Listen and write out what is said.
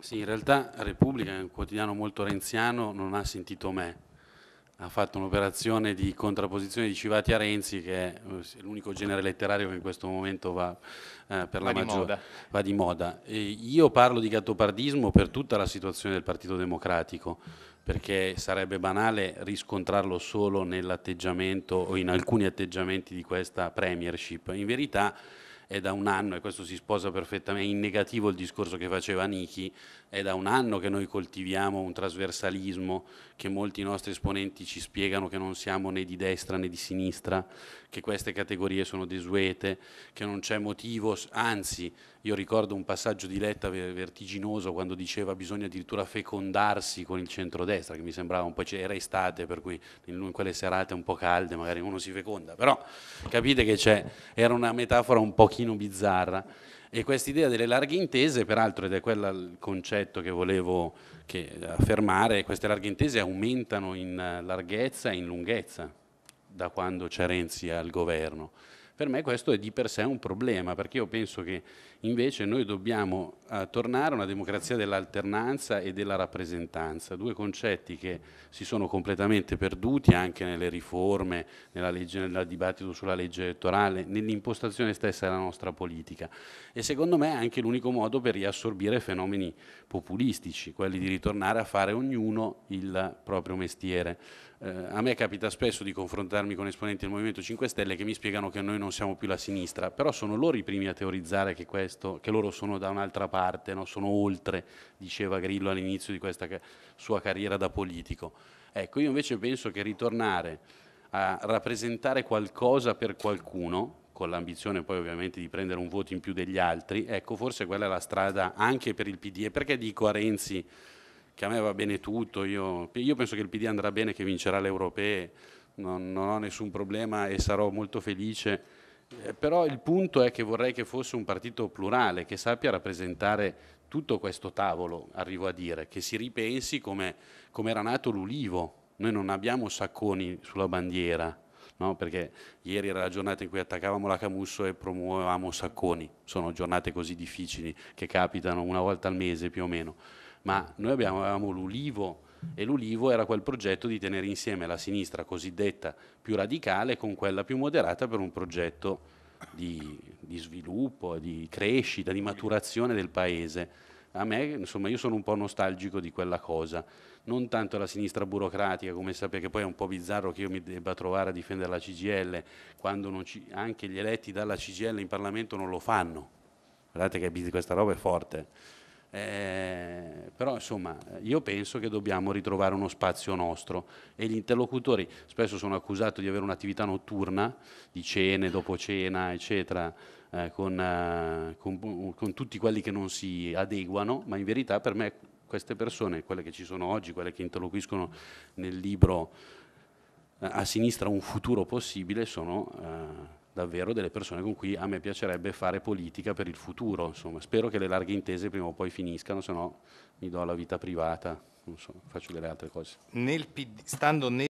Sì, in realtà Repubblica è un quotidiano molto renziano, non ha sentito me. Ha fatto un'operazione di contrapposizione di Civati a Renzi, che è eh, l'unico genere letterario che in questo momento va, eh, per va la di moda. Va di moda. E io parlo di gattopardismo per tutta la situazione del Partito Democratico, perché sarebbe banale riscontrarlo solo nell'atteggiamento o in alcuni atteggiamenti di questa premiership. In verità è da un anno, e questo si sposa perfettamente, in negativo il discorso che faceva Nichi, è da un anno che noi coltiviamo un trasversalismo che molti nostri esponenti ci spiegano che non siamo né di destra né di sinistra, che queste categorie sono desuete, che non c'è motivo, anzi io ricordo un passaggio di Letta vertiginoso quando diceva bisogna addirittura fecondarsi con il centrodestra, che mi sembrava un po', cioè, era estate per cui in quelle serate un po' calde magari uno si feconda, però capite che c'è, era una metafora un po' pochino bizzarra. E quest'idea delle larghe intese, peraltro, ed è quello il concetto che volevo che, affermare, queste larghe intese aumentano in eh, larghezza e in lunghezza da quando c'è Renzi al governo. Per me questo è di per sé un problema, perché io penso che invece noi dobbiamo eh, tornare a una democrazia dell'alternanza e della rappresentanza, due concetti che si sono completamente perduti anche nelle riforme, nella legge, nel dibattito sulla legge elettorale, nell'impostazione stessa della nostra politica. E secondo me è anche l'unico modo per riassorbire fenomeni populistici, quelli di ritornare a fare ognuno il proprio mestiere. Eh, a me capita spesso di confrontarmi con esponenti del Movimento 5 Stelle che mi spiegano che noi non non siamo più la sinistra, però sono loro i primi a teorizzare che, questo, che loro sono da un'altra parte, no? sono oltre, diceva Grillo all'inizio di questa sua carriera da politico. Ecco, io invece penso che ritornare a rappresentare qualcosa per qualcuno, con l'ambizione poi ovviamente di prendere un voto in più degli altri, ecco forse quella è la strada anche per il PD. E perché dico a Renzi che a me va bene tutto, io, io penso che il PD andrà bene, che vincerà le europee, non, non ho nessun problema e sarò molto felice, eh, però il punto è che vorrei che fosse un partito plurale, che sappia rappresentare tutto questo tavolo, arrivo a dire, che si ripensi come, come era nato l'Ulivo. Noi non abbiamo sacconi sulla bandiera, No, perché ieri era la giornata in cui attaccavamo la Camusso e promuovevamo Sacconi, sono giornate così difficili che capitano una volta al mese più o meno, ma noi abbiamo, avevamo l'Ulivo e l'Ulivo era quel progetto di tenere insieme la sinistra cosiddetta più radicale con quella più moderata per un progetto di, di sviluppo, di crescita, di maturazione del paese. A me, insomma, io sono un po' nostalgico di quella cosa, non tanto la sinistra burocratica, come sapete, che poi è un po' bizzarro che io mi debba trovare a difendere la CGL, quando ci, anche gli eletti dalla CGL in Parlamento non lo fanno. Guardate che questa roba è forte eh, però insomma io penso che dobbiamo ritrovare uno spazio nostro e gli interlocutori spesso sono accusati di avere un'attività notturna di cene, dopo cena eccetera eh, con, eh, con, con tutti quelli che non si adeguano ma in verità per me queste persone, quelle che ci sono oggi, quelle che interloquiscono nel libro eh, a sinistra un futuro possibile sono eh, davvero delle persone con cui a me piacerebbe fare politica per il futuro. Insomma. Spero che le larghe intese prima o poi finiscano, se no mi do la vita privata, so, faccio delle altre cose. Nel PD, stando nel